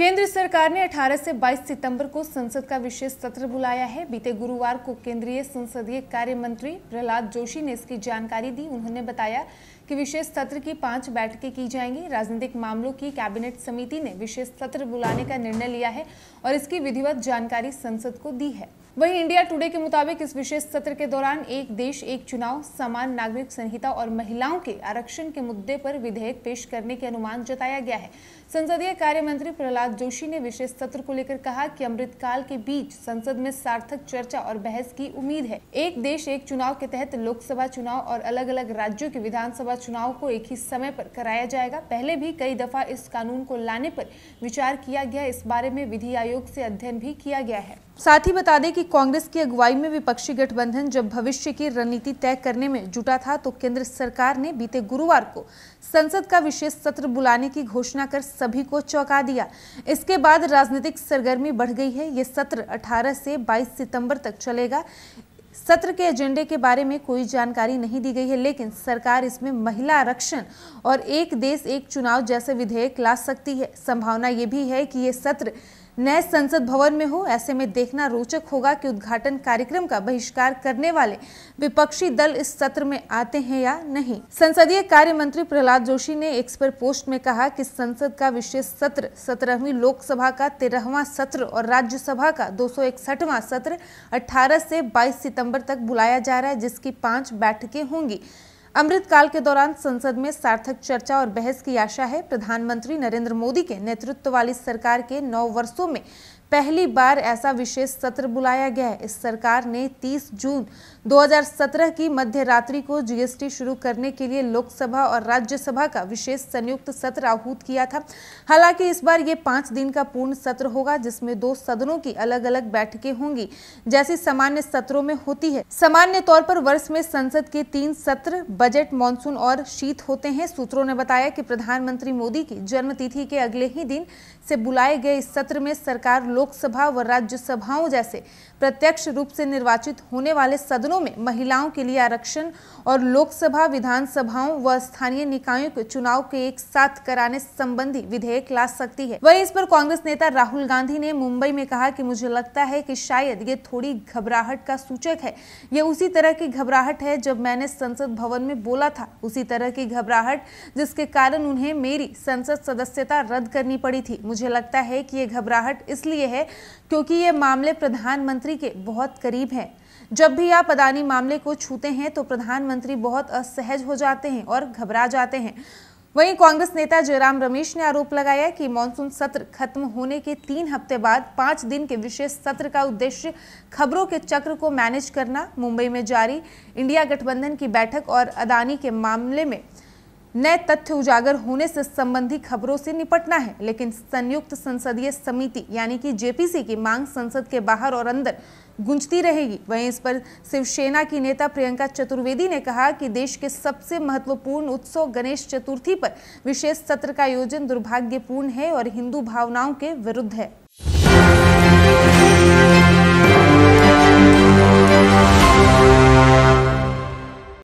केंद्र सरकार ने 18 से 22 सितंबर को संसद का विशेष सत्र बुलाया है बीते गुरुवार को केंद्रीय संसदीय कार्य मंत्री प्रहलाद जोशी ने इसकी जानकारी दी उन्होंने बताया कि विशेष सत्र की पांच बैठकें की जाएंगी राजनीतिक मामलों की कैबिनेट समिति ने विशेष सत्र बुलाने का निर्णय लिया है और इसकी विधिवत जानकारी संसद को दी है वहीं इंडिया टुडे के मुताबिक इस विशेष सत्र के दौरान एक देश एक चुनाव समान नागरिक संहिता और महिलाओं के आरक्षण के मुद्दे पर विधेयक पेश करने के अनुमान जताया गया है संसदीय कार्य मंत्री प्रहलाद जोशी ने विशेष सत्र को लेकर कहा कि अमृतकाल के बीच संसद में सार्थक चर्चा और बहस की उम्मीद है एक देश एक चुनाव के तहत लोकसभा चुनाव और अलग अलग राज्यों के विधानसभा चुनाव को एक ही समय पर कराया जाएगा पहले भी कई दफा इस कानून को लाने पर विचार किया गया इस बारे में विधि आयोग से अध्ययन भी किया गया है साथ ही बता दें कि कांग्रेस की अगुवाई में विपक्षी गठबंधन जब भविष्य की रणनीति तय करने में जुटा था तो केंद्र सरकार ने बीते गुरुवार को संसद का विशेष सत्र बुलाने की घोषणा कर सभी को चौंका दिया इसके बाद राजनीतिक सरगर्मी बढ़ गई है ये सत्र 18 से 22 सितंबर तक चलेगा सत्र के एजेंडे के बारे में कोई जानकारी नहीं दी गई है लेकिन सरकार इसमें महिला आरक्षण और एक देश एक चुनाव जैसे विधेयक ला सकती है संभावना ये भी है कि ये सत्र नए संसद भवन में हो ऐसे में देखना रोचक होगा कि उद्घाटन कार्यक्रम का बहिष्कार करने वाले विपक्षी दल इस सत्र में आते हैं या नहीं संसदीय कार्य मंत्री प्रहलाद जोशी ने एक पर पोस्ट में कहा कि संसद का विशेष सत्र सत्रहवीं लोकसभा का तेरहवा सत्र और राज्यसभा का दो सत्र 18 से 22 सितंबर तक बुलाया जा रहा है जिसकी पांच बैठकें होंगी अमृतकाल के दौरान संसद में सार्थक चर्चा और बहस की आशा है प्रधानमंत्री नरेंद्र मोदी के नेतृत्व वाली सरकार के नौ वर्षों में पहली बार ऐसा विशेष सत्र बुलाया गया है इस सरकार ने 30 जून 2017 की मध्य रात्रि को जीएसटी शुरू करने के लिए लोकसभा और राज्यसभा का विशेष संयुक्त सत्र आहूत किया था हालांकि इस बार ये पांच दिन का पूर्ण सत्र होगा जिसमें दो सदनों की अलग अलग बैठकें होंगी जैसी सामान्य सत्रों में होती है सामान्य तौर पर वर्ष में संसद के तीन सत्र बजट मानसून और शीत होते हैं सूत्रों ने बताया कि प्रधानमंत्री मोदी की जन्मतिथि के अगले ही दिन से बुलाए गए इस सत्र में सरकार लोकसभा व राज्यसभाओं जैसे प्रत्यक्ष रूप से निर्वाचित होने वाले सदनों में महिलाओं के लिए आरक्षण और लोकसभा विधानसभाओं व स्थानीय निकायों के चुनाव के एक साथ कराने संबंधी विधेयक ला सकती है वही इस पर कांग्रेस नेता राहुल गांधी ने मुंबई में कहा की मुझे लगता है की शायद ये थोड़ी घबराहट का सूचक है ये उसी तरह की घबराहट है जब मैंने संसद भवन में बोला था उसी तरह की घबराहट जिसके कारण उन्हें मेरी संसद सदस्यता रद्द करनी पड़ी थी मुझे लगता है कि ये घबराहट इसलिए है क्योंकि ये मामले प्रधानमंत्री के बहुत करीब हैं जब भी आप अदानी मामले को छूते हैं तो प्रधानमंत्री बहुत असहज हो जाते हैं और घबरा जाते हैं वहीं कांग्रेस नेता जयराम रमेश ने आरोप लगाया कि मानसून सत्र खत्म होने के तीन हफ्ते बाद पांच दिन के विशेष सत्र का उद्देश्य खबरों के चक्र को मैनेज करना मुंबई में जारी इंडिया गठबंधन की बैठक और अदानी के मामले में नए तथ्य उजागर होने से संबंधी खबरों से निपटना है लेकिन संयुक्त संसदीय समिति यानी कि जेपीसी की मांग संसद के बाहर और अंदर गुंजती रहेगी वहीं इस पर शिवसेना की नेता प्रियंका चतुर्वेदी ने कहा कि देश के सबसे महत्वपूर्ण उत्सव गणेश चतुर्थी पर विशेष सत्र का आयोजन दुर्भाग्यपूर्ण है और हिंदू भावनाओं के विरुद्ध है